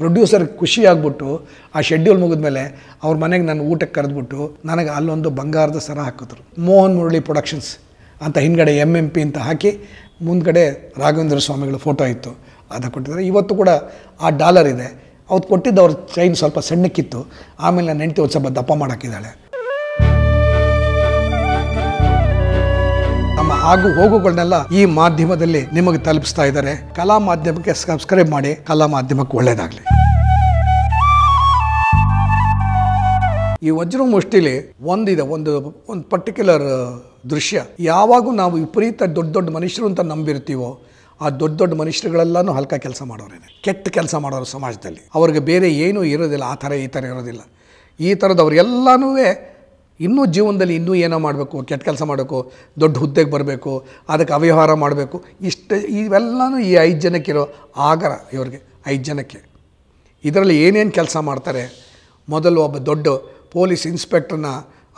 producer ಖುಷಿಯಾಗ್ಬಿಟ್ಟು ಆ schedule ಮುಗಿದ ಮೇಲೆ ಅವ್ರ ಮನೆಗೆ ನನ್ನ ಊಟಕ್ಕೆ ಕರೆದ್ಬಿಟ್ಟು ನನಗೆ ಅಲ್ಲೊಂದು ಬಂಗಾರದ ಸರ ಹಾಕಿದ್ರು ಮೋಹನ್ ಮುರಳಿ ಪ್ರೊಡಕ್ಷನ್ಸ್ ಅಂತ ಹಿಂದ್ಗಡೆ ಎಮ್ ಎಮ್ ಪಿ ಅಂತ ಹಾಕಿ ಮುಂದ್ಗಡೆ ರಾಘವೇಂದ್ರ ಸ್ವಾಮಿಗಳ ಫೋಟೋ ಇತ್ತು ಅದು ಕೊಟ್ಟಿದ್ದಾರೆ ಇವತ್ತು ಕೂಡ ಆ ಡಾಲರ್ ಇದೆ ಅವ್ರು ಕೊಟ್ಟಿದ್ದು ಅವ್ರ ಚೈನ್ ಸ್ವಲ್ಪ ಸಣ್ಣಕ್ಕಿತ್ತು ಆಮೇಲೆ ನನ್ನ ಹೆಂಡತಿ ಒಂದು ಸ್ವಲ್ಪ ದಪ್ಪ ಮಾಡಾಕಿದ್ದಾಳೆ ಹಾಗೂ ಹೋಗುಗಳನ್ನೆಲ್ಲ ಈ ಮಾಧ್ಯಮದಲ್ಲಿ ನಿಮಗೆ ತಲುಪಿಸ್ತಾ ಇದ್ದಾರೆ ಕಲಾ ಮಾಧ್ಯಮಕ್ಕೆ ಸಬ್ಸ್ಕ್ರೈಬ್ ಮಾಡಿ ಕಲಾ ಮಾಧ್ಯಮಕ್ಕೆ ಒಳ್ಳೆಯದಾಗಲಿ ಈ ಮುಷ್ಟಿಲಿ ಒಂದಿದೆ ಒಂದು ಒಂದು ಪರ್ಟಿಕ್ಯುಲರ್ ದೃಶ್ಯ ಯಾವಾಗ ನಾವು ವಿಪರೀತ ದೊಡ್ಡ ದೊಡ್ಡ ಮನುಷ್ಯರು ಅಂತ ನಂಬಿರ್ತೀವೋ ಆ ದೊಡ್ಡ ದೊಡ್ಡ ಮನುಷ್ಯರುಗಳೆಲ್ಲನೂ ಹಲ್ಕ ಕೆಲಸ ಮಾಡೋರೇನೆ ಕೆಟ್ಟ ಕೆಲಸ ಮಾಡೋರು ಸಮಾಜದಲ್ಲಿ ಅವ್ರಿಗೆ ಬೇರೆ ಏನೂ ಇರೋದಿಲ್ಲ ಆ ಥರ ಈ ಥರ ಇರೋದಿಲ್ಲ ಈ ಥರದವ್ರೆಲ್ಲನೂ ಇನ್ನೂ ಜೀವನದಲ್ಲಿ ಇನ್ನೂ ಏನೋ ಮಾಡಬೇಕು ಕೆಟ್ಟ ಕೆಲಸ ಮಾಡಬೇಕು ದೊಡ್ಡ ಹುದ್ದೆಗೆ ಬರಬೇಕು ಅದಕ್ಕೆ ಅವ್ಯವಹಾರ ಮಾಡಬೇಕು ಇಷ್ಟು ಇವೆಲ್ಲನೂ ಈ ಐದು ಜನಕ್ಕಿರೋ ಆಗರ ಇವ್ರಿಗೆ ಐದು ಜನಕ್ಕೆ ಇದರಲ್ಲಿ ಏನೇನು ಕೆಲಸ ಮಾಡ್ತಾರೆ ಮೊದಲು ಒಬ್ಬ ದೊಡ್ಡ ಪೊಲೀಸ್ ಇನ್ಸ್ಪೆಕ್ಟ್ರನ್ನ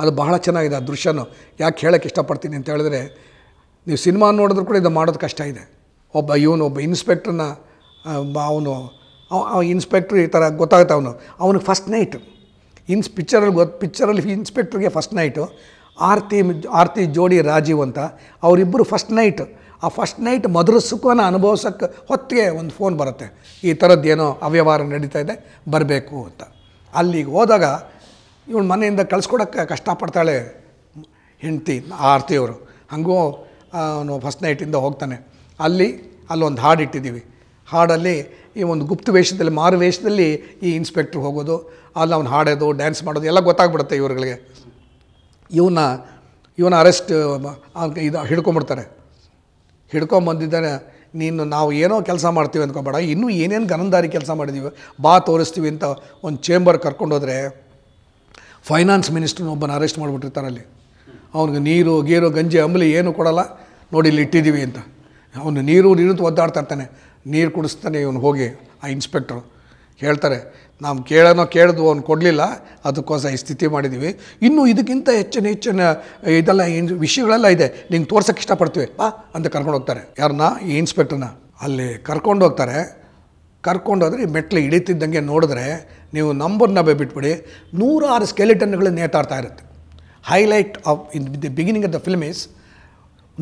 ಅದು ಬಹಳ ಚೆನ್ನಾಗಿದೆ ಆ ದೃಶ್ಯನೂ ಯಾಕೆ ಹೇಳೋಕ್ಕೆ ಇಷ್ಟಪಡ್ತೀನಿ ಅಂತ ಹೇಳಿದ್ರೆ ನೀವು ಸಿನಿಮಾ ನೋಡಿದ್ರು ಕೂಡ ಇದು ಮಾಡೋದು ಕಷ್ಟ ಇದೆ ಒಬ್ಬ ಇವನು ಒಬ್ಬ ಇನ್ಸ್ಪೆಕ್ಟ್ರನ್ನ ಅವನು ಇನ್ಸ್ಪೆಕ್ಟ್ರ್ ಈ ಥರ ಗೊತ್ತಾಗುತ್ತೆ ಅವನು ಅವನಿಗೆ ಫಸ್ಟ್ ನೈಟ್ ಇನ್ಸ್ ಪಿಕ್ಚರಲ್ಲಿ ಗೊತ್ತು ಪಿಕ್ಚರಲ್ಲಿ ಇನ್ಸ್ಪೆಕ್ಟ್ರಿಗೆ ಫಸ್ಟ್ ನೈಟು ಆರ್ತಿ ಆರ್ತಿ ಜೋಡಿ ರಾಜೀವ್ ಅಂತ ಅವರಿಬ್ಬರು ಫಸ್ಟ್ ನೈಟ್ ಆ ಫಸ್ಟ್ ನೈಟ್ ಮಧುರ ಸುಖನ ಅನುಭವಿಸೋಕ್ಕೆ ಹೊತ್ತಿಗೆ ಒಂದು ಫೋನ್ ಬರುತ್ತೆ ಈ ಥರದ್ದು ಏನೋ ಅವ್ಯವಹಾರ ನಡೀತಾ ಇದೆ ಬರಬೇಕು ಅಂತ ಅಲ್ಲಿಗೆ ಹೋದಾಗ ಇವಳು ಮನೆಯಿಂದ ಕಳ್ಸ್ಕೊಡೋಕ್ಕೆ ಕಷ್ಟಪಡ್ತಾಳೆ ಹೆಂಡ್ತಿ ಆರ್ತಿಯವರು ಹಾಗೂ ಅವನು ಫಸ್ಟ್ ನೈಟಿಂದ ಹೋಗ್ತಾನೆ ಅಲ್ಲಿ ಅಲ್ಲೊಂದು ಹಾಡು ಇಟ್ಟಿದ್ದೀವಿ ಹಾಡಲ್ಲಿ ಈ ಒಂದು ಗುಪ್ತ ವೇಷದಲ್ಲಿ ಮಾರು ವೇಷದಲ್ಲಿ ಈ ಇನ್ಸ್ಪೆಕ್ಟ್ರ್ ಹೋಗೋದು ಅಲ್ಲಿ ಅವ್ನು ಹಾಡೋದು ಡ್ಯಾನ್ಸ್ ಮಾಡೋದು ಎಲ್ಲ ಗೊತ್ತಾಗ್ಬಿಡುತ್ತೆ ಇವ್ರಗಳಿಗೆ ಇವನ್ನ ಇವನ ಅರೆಸ್ಟ್ ಇದು ಹಿಡ್ಕೊಂಬಿಡ್ತಾರೆ ಹಿಡ್ಕೊಂಬಂದಿದ್ದಾನೆ ನೀನು ನಾವು ಏನೋ ಕೆಲಸ ಮಾಡ್ತೀವಿ ಅಂದ್ಕೊಬೇಡ ಇನ್ನೂ ಏನೇನು ಗನಂದಾರಿ ಕೆಲಸ ಮಾಡಿದ್ದೀವಿ ಬಾ ತೋರಿಸ್ತೀವಿ ಅಂತ ಒಂದು ಚೇಂಬರ್ ಕರ್ಕೊಂಡೋದ್ರೆ ಫೈನಾನ್ಸ್ ಮಿನಿಸ್ಟ್ರನ್ನ ಒಬ್ಬನ ಅರೆಸ್ಟ್ ಮಾಡಿಬಿಟ್ಟಿರ್ತಾರೆ ಅಲ್ಲಿ ಅವ್ನಿಗೆ ನೀರು ಗೀರು ಗಂಜಿ ಅಂಬಲಿ ಏನು ಕೊಡಲ್ಲ ನೋಡಿ ಇಲ್ಲಿ ಇಟ್ಟಿದ್ದೀವಿ ಅಂತ ಅವನು ನೀರು ನೀರು ಒದ್ದಾಡ್ತಾ ಇರ್ತಾನೆ ನೀರು ಕುಡಿಸ್ತಾನೆ ಇವನು ಹೋಗಿ ಆ ಇನ್ಸ್ಪೆಕ್ಟ್ರು ಹೇಳ್ತಾರೆ ನಾವು ಕೇಳೋನೋ ಕೇಳಿದ್ವು ಅವ್ನು ಕೊಡಲಿಲ್ಲ ಅದಕ್ಕೋಸ್ಕರ ಈ ಸ್ಥಿತಿ ಮಾಡಿದ್ದೀವಿ ಇನ್ನು ಇದಕ್ಕಿಂತ ಹೆಚ್ಚಿನ ಹೆಚ್ಚಿನ ಇದೆಲ್ಲ ಏನು ವಿಷಯಗಳೆಲ್ಲ ಇದೆ ನಿಂಗೆ ತೋರ್ಸೋಕ್ಕೆ ಇಷ್ಟಪಡ್ತೀವಿ ಬಾ ಅಂತ ಕರ್ಕೊಂಡು ಹೋಗ್ತಾರೆ ಯಾರನ್ನ ಈ ಇನ್ಸ್ಪೆಕ್ಟ್ರನ್ನ ಅಲ್ಲಿ ಕರ್ಕೊಂಡು ಹೋಗ್ತಾರೆ ಕರ್ಕೊಂಡೋದ್ರೆ ಮೆಟ್ಲು ಹಿಡಿತಿದ್ದಂಗೆ ನೋಡಿದ್ರೆ ನೀವು ನಂಬರ್ನ ಬಿಟ್ಬಿಡಿ ನೂರಾರು ಸ್ಕೆಲಿಟನ್ಗಳು ನೇತಾಡ್ತಾ ಇರುತ್ತೆ highlight of in the beginning of the film is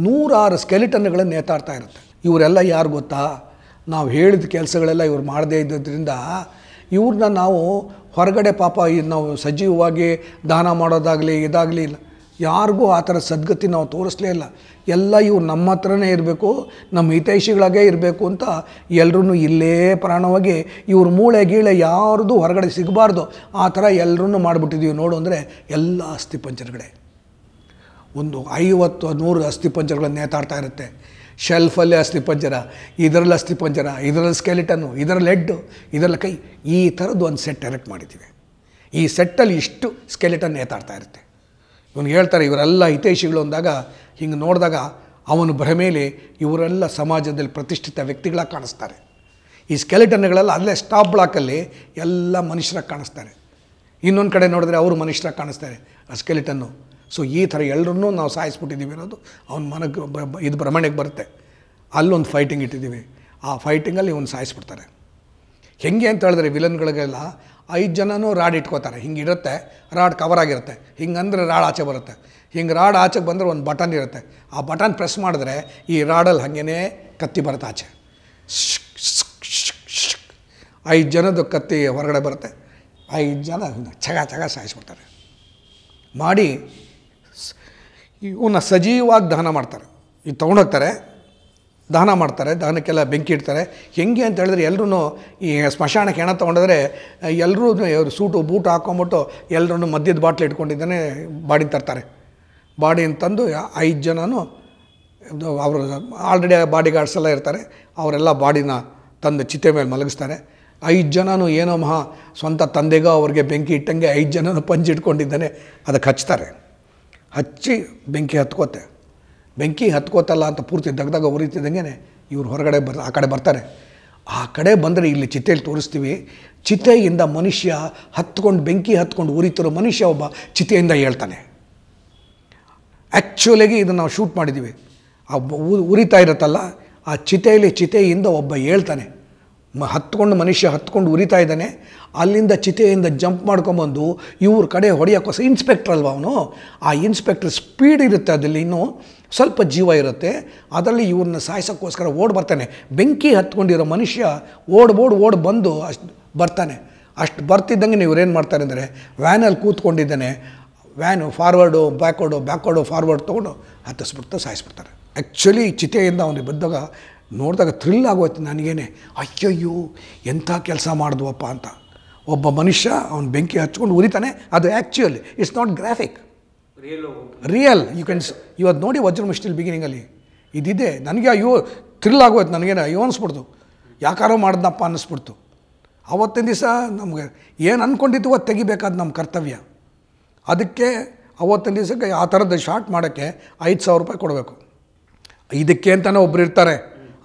ನೂರಾರು ಸ್ಕೆಲಿಟನ್ಗಳನ್ನು ನೇತಾಡ್ತಾ ಇರುತ್ತೆ ಇವರೆಲ್ಲ ಯಾರು ಗೊತ್ತಾ ನಾವು ಹೇಳಿದ ಕೆಲಸಗಳೆಲ್ಲ ಇವ್ರು ಮಾಡದೇ ಇದ್ದದ್ರಿಂದ ಇವ್ರನ್ನ ನಾವು ಹೊರಗಡೆ ಪಾಪ ನಾವು ಸಜೀವವಾಗಿ ದಾನ ಮಾಡೋದಾಗಲಿ ಇದಾಗಲಿ ಇಲ್ಲ ಯಾರಿಗೂ ಆ ಥರ ಸದ್ಗತಿ ನಾವು ತೋರಿಸ್ಲೇ ಇಲ್ಲ ಎಲ್ಲ ಇವ್ರು ನಮ್ಮ ಹತ್ರನೇ ಇರಬೇಕು ನಮ್ಮ ಹಿತೈಷಿಗಳಾಗೇ ಇರಬೇಕು ಅಂತ ಎಲ್ಲರೂ ಇಲ್ಲೇ ಪ್ರಾಣವಾಗಿ ಇವ್ರ ಮೂಳೆ ಗೀಳೆ ಯಾರ್ದು ಹೊರಗಡೆ ಸಿಗಬಾರ್ದು ಆ ಥರ ಎಲ್ಲರೂ ಮಾಡಿಬಿಟ್ಟಿದ್ದೀವಿ ನೋಡು ಅಂದರೆ ಎಲ್ಲ ಅಸ್ಥಿ ಪಂಚರ್ಗಳೇ ಒಂದು ಐವತ್ತು ನೂರು ಅಸ್ಥಿ ಪಂಚರ್ಗಳನ್ನು ನೇತಾಡ್ತಾ ಇರುತ್ತೆ ಶೆಲ್ಫಲ್ಲಿ ಅಸ್ಥಿಪಂಜರ ಇದರಲ್ಲಿ ಅಸ್ಥಿಪಂಜರ ಇದರಲ್ಲಿ ಸ್ಕೆಲಿಟನ್ನು ಇದರಲ್ಲಿ ಲೆಡ್ಡು ಇದರಲ್ಲಿ ಕೈ ಈ ಥರದ್ದು ಒಂದು ಸೆಟ್ ಎರೆಕ್ಟ್ ಮಾಡಿದ್ದೀವಿ ಈ ಸೆಟ್ಟಲ್ಲಿ ಇಷ್ಟು ಸ್ಕೆಲಿಟನ್ ಏತಾಡ್ತಾ ಇರುತ್ತೆ ಇವನು ಹೇಳ್ತಾರೆ ಇವರೆಲ್ಲ ಹಿತೈಷಿಗಳು ಅಂದಾಗ ಹಿಂಗೆ ನೋಡಿದಾಗ ಅವನು ಭ್ರಮೇಲೆ ಇವರೆಲ್ಲ ಸಮಾಜದಲ್ಲಿ ಪ್ರತಿಷ್ಠಿತ ವ್ಯಕ್ತಿಗಳಾಗಿ ಕಾಣಿಸ್ತಾರೆ ಈ ಸ್ಕೆಲಿಟನ್ಗಳೆಲ್ಲ ಅಲ್ಲೇ ಸ್ಟಾಪ್ ಬ್ಲಾಕಲ್ಲಿ ಎಲ್ಲ ಮನುಷ್ಯರಾಗಿ ಕಾಣಿಸ್ತಾರೆ ಇನ್ನೊಂದು ಕಡೆ ನೋಡಿದ್ರೆ ಅವರು ಮನುಷ್ಯರಾಗಿ ಕಾಣಿಸ್ತಾರೆ ಆ ಸ್ಕೆಲಿಟನ್ನು ಸೊ ಈ ಥರ ಎಲ್ಲರನ್ನೂ ನಾವು ಸಾಯಿಸ್ಬಿಟ್ಟಿದ್ದೀವಿ ಅನ್ನೋದು ಅವ್ನ ಮನಕ್ಕೆ ಇದು ಭ್ರಮಣೆಗೆ ಬರುತ್ತೆ ಅಲ್ಲೊಂದು ಫೈಟಿಂಗ್ ಇಟ್ಟಿದ್ದೀವಿ ಆ ಫೈಟಿಂಗಲ್ಲಿ ಇವನು ಸಾಯಿಸ್ಬಿಡ್ತಾರೆ ಹೆಂಗೆ ಅಂತ ಹೇಳಿದ್ರೆ ವಿಲನ್ಗಳಿಗೆಲ್ಲ ಐದು ಜನನೂ ರಾಡ್ ಇಟ್ಕೋತಾರೆ ಹಿಂಗೆ ಇರುತ್ತೆ ರಾಡ್ ಕವರ್ ಆಗಿರುತ್ತೆ ಹಿಂಗಂದ್ರೆ ರಾಡ್ ಆಚೆ ಬರುತ್ತೆ ಹಿಂಗೆ ರಾಡ್ ಆಚೆಗೆ ಬಂದರೆ ಒಂದು ಬಟನ್ ಇರುತ್ತೆ ಆ ಬಟನ್ ಪ್ರೆಸ್ ಮಾಡಿದ್ರೆ ಈ ರಾಡಲ್ಲಿ ಹಾಗೇನೇ ಕತ್ತಿ ಬರುತ್ತೆ ಆಚೆ ಐದು ಜನದ ಕತ್ತಿ ಹೊರಗಡೆ ಬರುತ್ತೆ ಐದು ಜನ ಚಗ ಚಗ ಸಾಯಿಸ್ಬಿಡ್ತಾರೆ ಮಾಡಿ ಇವನ್ನ ಸಜೀವವಾಗಿ ದಹನ ಮಾಡ್ತಾರೆ ಇದು ತೊಗೊಂಡೋಗ್ತಾರೆ ದಹನ ಮಾಡ್ತಾರೆ ದಹನಕ್ಕೆಲ್ಲ ಬೆಂಕಿ ಇಡ್ತಾರೆ ಹೆಂಗೆ ಅಂತ ಹೇಳಿದ್ರೆ ಎಲ್ಲರೂ ಈ ಸ್ಮಶಾನಕ್ಕೆ ಹೆಣ ತೊಗೊಂಡಿದ್ರೆ ಎಲ್ಲರೂ ಇವರು ಸೂಟು ಬೂಟು ಹಾಕೊಂಬಿಟ್ಟು ಎಲ್ಲರೂ ಮದ್ಯದ ಬಾಟ್ಲು ಇಟ್ಕೊಂಡಿದ್ದಾನೆ ಬಾಡಿ ತರ್ತಾರೆ ಬಾಡಿ ಅಂತಂದು ಐದು ಜನನು ಅವರು ಆಲ್ರೆಡಿ ಬಾಡಿ ಗಾರ್ಡ್ಸ್ ಎಲ್ಲ ಇರ್ತಾರೆ ಅವರೆಲ್ಲ ಬಾಡಿನ ತಂದು ಚಿತೆ ಮೇಲೆ ಮಲಗಿಸ್ತಾರೆ ಐದು ಜನನು ಏನೋ ಮಹಾ ಸ್ವಂತ ತಂದೆಗೋ ಅವ್ರಿಗೆ ಬೆಂಕಿ ಇಟ್ಟಂಗೆ ಐದು ಜನನು ಪಂಜಿಟ್ಕೊಂಡಿದ್ದಾನೆ ಅದಕ್ಕೆ ಹಚ್ತಾರೆ ಹಚ್ಚಿ ಬೆಂಕಿ ಹತ್ಕೋತೆ ಬೆಂಕಿ ಹತ್ಕೋತಲ್ಲ ಅಂತ ಪೂರ್ತಿ ದಗ್ದಾಗ ಉರಿತಿದ್ದಂಗೆ ಇವ್ರು ಹೊರಗಡೆ ಬರ್ ಆ ಕಡೆ ಬರ್ತಾರೆ ಆ ಕಡೆ ಬಂದರೆ ಇಲ್ಲಿ ಚಿತೆಯಲ್ಲಿ ತೋರಿಸ್ತೀವಿ ಚಿತೆಯಿಂದ ಮನುಷ್ಯ ಹತ್ಕೊಂಡು ಬೆಂಕಿ ಹತ್ಕೊಂಡು ಉರಿತಿರೋ ಮನುಷ್ಯ ಒಬ್ಬ ಚಿತೆಯಿಂದ ಹೇಳ್ತಾನೆ ಆ್ಯಕ್ಚುಲಾಗಿ ಇದನ್ನು ನಾವು ಶೂಟ್ ಮಾಡಿದ್ದೀವಿ ಆ ಉರಿತಾ ಇರುತ್ತಲ್ಲ ಆ ಚಿತೆಯಲ್ಲಿ ಚಿತೆಯಿಂದ ಒಬ್ಬ ಹೇಳ್ತಾನೆ ಮ ಹತ್ಕೊಂಡು ಮನುಷ್ಯ ಹತ್ಕೊಂಡು ಉರಿತಾ ಇದ್ದಾನೆ ಅಲ್ಲಿಂದ ಚಿತೆಯಿಂದ ಜಂಪ್ ಮಾಡ್ಕೊಂಬಂದು ಇವ್ರ ಕಡೆ ಹೊಡೆಯೋಕ್ಕೋಸ ಇನ್ಸ್ಪೆಕ್ಟ್ರ್ ಅಲ್ವಾ ಅವನು ಆ ಇನ್ಸ್ಪೆಕ್ಟ್ರ್ ಸ್ಪೀಡ್ ಇರುತ್ತೆ ಅದರಲ್ಲಿ ಇನ್ನೂ ಸ್ವಲ್ಪ ಜೀವ ಇರುತ್ತೆ ಅದರಲ್ಲಿ ಇವ್ರನ್ನ ಸಾಯಿಸೋಕ್ಕೋಸ್ಕರ ಓಡ್ ಬರ್ತಾನೆ ಬೆಂಕಿ ಹತ್ಕೊಂಡಿರೋ ಮನುಷ್ಯ ಓಡ್ಬೋಡ್ ಓಡ್ ಬಂದು ಅಷ್ಟು ಬರ್ತಾನೆ ಅಷ್ಟು ಬರ್ತಿದ್ದಂಗೆ ಏನು ಮಾಡ್ತಾರೆ ಅಂದರೆ ವ್ಯಾನಲ್ಲಿ ಕೂತ್ಕೊಂಡಿದ್ದಾನೆ van forward backward backward forward ತೊಗೊಂಡು ಹತ್ತಿಸ್ಬಿಡ್ತಾ ಸಾಯಿಸ್ಬಿಡ್ತಾರೆ ಆ್ಯಕ್ಚುಲಿ ಚಿತೆಯಿಂದ ಅವನಿಗೆ ಬಿದ್ದಾಗ ನೋಡಿದಾಗ ಥ್ರಿಲ್ ಆಗೋಯ್ತು ನನಗೇನೆ ಅಯ್ಯಯ್ಯೋ ಎಂಥ ಕೆಲಸ ಮಾಡಿದ್ವಪ್ಪ ಅಂತ ಒಬ್ಬ ಮನುಷ್ಯ ಅವನ ಬೆಂಕಿ ಹಚ್ಕೊಂಡು ಉರಿತಾನೆ ಅದು actual it's not graphic real you can ಇವತ್ತು ನೋಡಿ ಮುಷ್ಟಿಲ್ ಬಿಗಿನಿಂಗಲ್ಲಿ ಇದಿದೆ ನನಗೆ ಅಯ್ಯೋ ಥ್ರಿಲ್ ಆಗೋಯ್ತು ನನಗೇನು ಅಯ್ಯೋ ಅನಿಸ್ಬಿಡ್ತು ಯಾಕಾರೋ ಮಾಡ್ದಪ್ಪ ಅನ್ನಿಸ್ಬಿಡ್ತು ಅವತ್ತಿನ ದಿವಸ ನಮಗೆ ಏನು ಅಂದ್ಕೊಂಡಿತ್ತು ಅದು ತೆಗಿಬೇಕಾದ ನಮ್ಮ ಕರ್ತವ್ಯ ಅದಕ್ಕೆ ಅವತ್ತಿನ ದಿವಸಕ್ಕೆ ಆ ಥರದ ಶಾರ್ಟ್ ಮಾಡೋಕ್ಕೆ ಐದು ಸಾವಿರ ರೂಪಾಯಿ ಕೊಡಬೇಕು ಇದಕ್ಕೆ ಅಂತಲೇ ಒಬ್ಬರು ಇರ್ತಾರೆ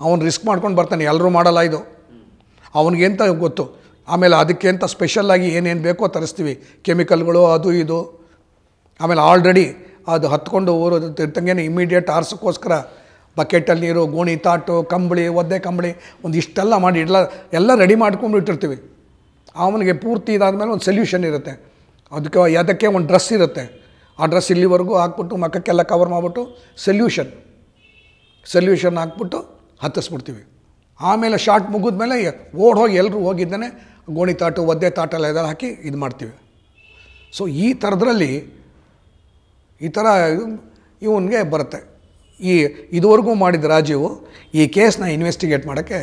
ಅವನು ರಿಸ್ಕ್ ಮಾಡ್ಕೊಂಡು ಬರ್ತಾನೆ ಎಲ್ಲರೂ ಮಾಡಲ್ಲ ಇದು ಅವನಿಗೆಂತ ಗೊತ್ತು ಆಮೇಲೆ ಅದಕ್ಕೆ ಅಂತ ಸ್ಪೆಷಲ್ಲಾಗಿ ಏನೇನು ಬೇಕೋ ತರಿಸ್ತೀವಿ ಕೆಮಿಕಲ್ಗಳು ಅದು ಇದು ಆಮೇಲೆ ಆಲ್ರೆಡಿ ಅದು ಹತ್ಕೊಂಡು ಊರು ತಿರ್ತಂಗೇನೆ ಇಮ್ಮಿಡಿಯೇಟ್ ಆರಿಸೋಕ್ಕೋಸ್ಕರ ಬಕೆಟಲ್ಲಿ ನೀರು ಗೋಣಿ ತಾಟು ಕಂಬಳಿ ಒದ್ದೆ ಕಂಬಳಿ ಒಂದು ಇಷ್ಟೆಲ್ಲ ಮಾಡಿ ಇಡಲ್ಲ ಎಲ್ಲ ರೆಡಿ ಮಾಡ್ಕೊಂಡು ಇಟ್ಟಿರ್ತೀವಿ ಅವನಿಗೆ ಪೂರ್ತಿ ಇದಾದಮೇಲೆ ಒಂದು ಸೊಲ್ಯೂಷನ್ ಇರುತ್ತೆ ಅದಕ್ಕೆ ಅದಕ್ಕೆ ಒಂದು ಡ್ರೆಸ್ ಇರುತ್ತೆ ಆ ಡ್ರೆಸ್ ಇಲ್ಲಿವರೆಗೂ ಹಾಕ್ಬಿಟ್ಟು ಮಕ್ಕಕ್ಕೆಲ್ಲ ಕವರ್ ಮಾಡಿಬಿಟ್ಟು ಸೊಲ್ಯೂಷನ್ ಸೊಲ್ಯೂಷನ್ ಹಾಕ್ಬಿಟ್ಟು ಹತ್ತಿಸ್ಬಿಡ್ತೀವಿ ಆಮೇಲೆ ಶಾರ್ಟ್ ಮುಗಿದ ಮೇಲೆ ಓಡ್ ಹೋಗಿ ಎಲ್ಲರೂ ಹೋಗಿದ್ದಾನೆ ತಾಟು ಒದ್ದೆ ತಾಟಲ್ಲ ಎಲ್ಲ ಹಾಕಿ ಇದು ಮಾಡ್ತೀವಿ ಸೊ ಈ ಥರದ್ರಲ್ಲಿ ಈ ಥರ ಇವನಿಗೆ ಬರುತ್ತೆ ಈ ಇದುವರೆಗೂ ಮಾಡಿದ ರಾಜೀವು ಈ ಕೇಸನ್ನ ಇನ್ವೆಸ್ಟಿಗೇಟ್ ಮಾಡೋಕ್ಕೆ